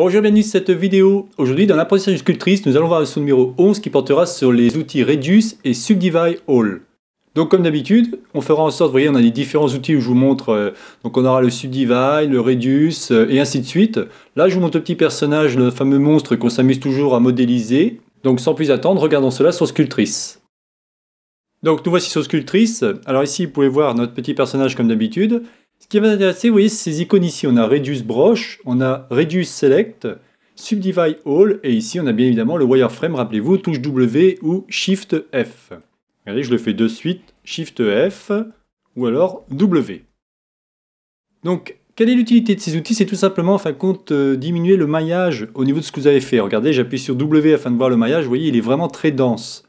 Bonjour, bienvenue sur cette vidéo. Aujourd'hui, dans l'apprentissage du sculptrice, nous allons voir le son numéro 11 qui portera sur les outils Reduce et Subdivide All. Donc comme d'habitude, on fera en sorte, vous voyez, on a les différents outils où je vous montre, euh, donc on aura le subdivide, le reduce, euh, et ainsi de suite. Là, je vous montre le petit personnage, le fameux monstre qu'on s'amuse toujours à modéliser. Donc sans plus attendre, regardons cela sur Sculptrice. Donc nous voici sur Sculptrice. Alors ici, vous pouvez voir notre petit personnage comme d'habitude. Ce qui va intéresser, vous voyez, c'est ces icônes ici. On a Reduce Broche, on a Reduce Select, Subdivide All, et ici on a bien évidemment le wireframe, rappelez-vous, touche W ou Shift F. Regardez, je le fais de suite, Shift F, ou alors W. Donc, quelle est l'utilité de ces outils C'est tout simplement, en fin de compte, euh, diminuer le maillage au niveau de ce que vous avez fait. Regardez, j'appuie sur W afin de voir le maillage, vous voyez, il est vraiment très dense.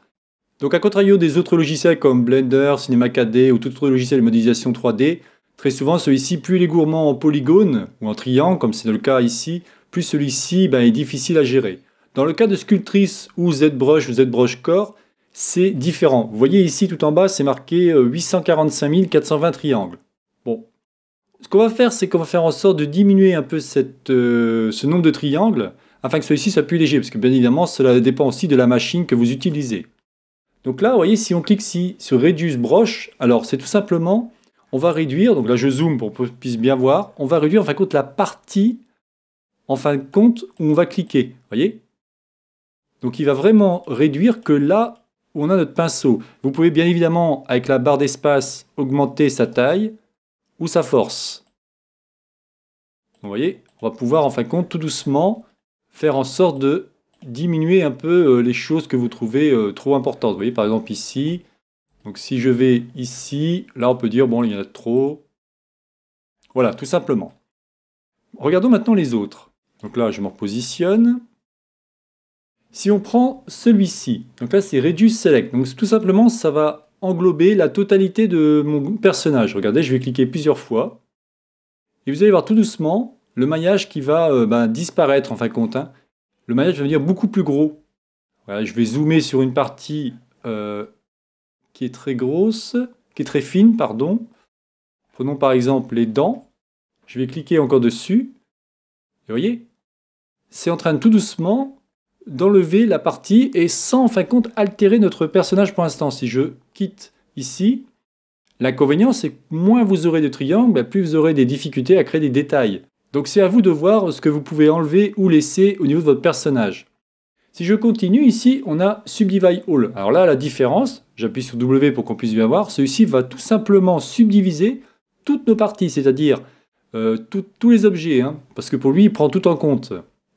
Donc, à contrario des autres logiciels comme Blender, Cinema 4D ou tout autre logiciel de modélisation 3D, Très souvent, celui-ci, plus il est gourmand en polygone ou en triangle, comme c'est le cas ici, plus celui-ci ben, est difficile à gérer. Dans le cas de Sculptrice ou ZBrush ou ZBrush Core, c'est différent. Vous voyez ici tout en bas, c'est marqué 845 euh, 420 triangles. Bon. Ce qu'on va faire, c'est qu'on va faire en sorte de diminuer un peu euh, ce nombre de triangles afin que celui-ci soit plus léger, parce que bien évidemment, cela dépend aussi de la machine que vous utilisez. Donc là, vous voyez, si on clique ici sur Reduce Brush, alors c'est tout simplement on va réduire, donc là je zoome pour qu'on puisse bien voir, on va réduire en fin de compte la partie, en fin de compte, où on va cliquer, voyez Donc il va vraiment réduire que là où on a notre pinceau. Vous pouvez bien évidemment, avec la barre d'espace, augmenter sa taille ou sa force. Vous voyez, on va pouvoir en fin de compte tout doucement faire en sorte de diminuer un peu euh, les choses que vous trouvez euh, trop importantes. Vous voyez, par exemple ici, donc si je vais ici, là on peut dire, bon, il y en a trop. Voilà, tout simplement. Regardons maintenant les autres. Donc là, je me repositionne. Si on prend celui-ci, donc là c'est Reduce Select, donc tout simplement ça va englober la totalité de mon personnage. Regardez, je vais cliquer plusieurs fois. Et vous allez voir tout doucement le maillage qui va euh, ben, disparaître en fin de compte. Hein. Le maillage va devenir beaucoup plus gros. Voilà, je vais zoomer sur une partie euh, qui est très grosse, qui est très fine, pardon. Prenons par exemple les dents. Je vais cliquer encore dessus. vous voyez, c'est en train tout doucement d'enlever la partie et sans en fin de compte altérer notre personnage pour l'instant. Si je quitte ici, l'inconvénient c'est que moins vous aurez de triangles, bah, plus vous aurez des difficultés à créer des détails. Donc c'est à vous de voir ce que vous pouvez enlever ou laisser au niveau de votre personnage. Si je continue ici, on a Subdivide All. Alors là, la différence, j'appuie sur W pour qu'on puisse bien voir, celui-ci va tout simplement subdiviser toutes nos parties, c'est-à-dire euh, tous les objets, hein, parce que pour lui, il prend tout en compte.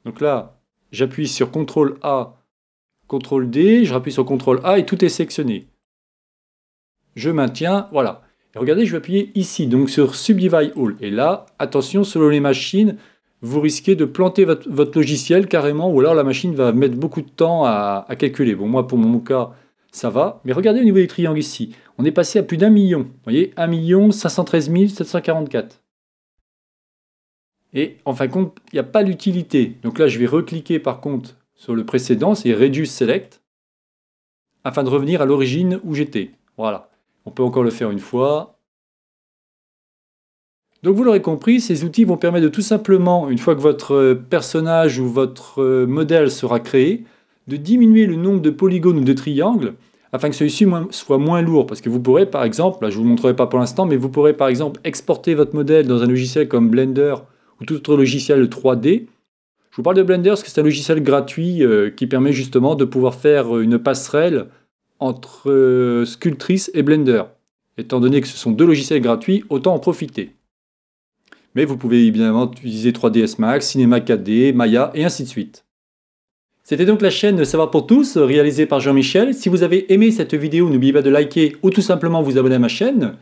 Donc là, j'appuie sur CTRL A, CTRL D, je rappuie sur CTRL A et tout est sectionné. Je maintiens, voilà. Et regardez, je vais appuyer ici, donc sur Subdivide All. Et là, attention, selon les machines, vous risquez de planter votre, logiciel carrément, ou alors la machine va mettre beaucoup de temps à, calculer. Bon, moi, pour mon cas, ça va. Mais regardez au niveau des triangles ici. On est passé à plus d'un million. Vous voyez, 1 million 513 744. Et en fin de compte, il n'y a pas d'utilité. Donc là, je vais recliquer par contre sur le précédent, c'est Reduce Select, afin de revenir à l'origine où j'étais. Voilà. On peut encore le faire une fois, donc vous l'aurez compris, ces outils vont permettre de tout simplement, une fois que votre euh, personnage ou votre euh, modèle sera créé, de diminuer le nombre de polygones ou de triangles afin que celui-ci soit moins lourd. Parce que vous pourrez par exemple, là je ne vous le montrerai pas pour l'instant, mais vous pourrez par exemple exporter votre modèle dans un logiciel comme Blender ou tout autre logiciel 3D. Je vous parle de Blender parce que c'est un logiciel gratuit euh, qui permet justement de pouvoir faire une passerelle entre Sculptrice et Blender. Étant donné que ce sont deux logiciels gratuits, autant en profiter mais vous pouvez évidemment utiliser 3ds Max, Cinema 4D, Maya et ainsi de suite. C'était donc la chaîne Savoir pour tous, réalisée par Jean-Michel. Si vous avez aimé cette vidéo, n'oubliez pas de liker ou tout simplement vous abonner à ma chaîne.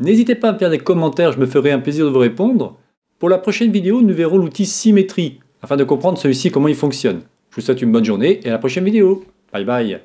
N'hésitez pas à me faire des commentaires, je me ferai un plaisir de vous répondre. Pour la prochaine vidéo, nous verrons l'outil symétrie, afin de comprendre celui-ci comment il fonctionne. Je vous souhaite une bonne journée et à la prochaine vidéo. Bye bye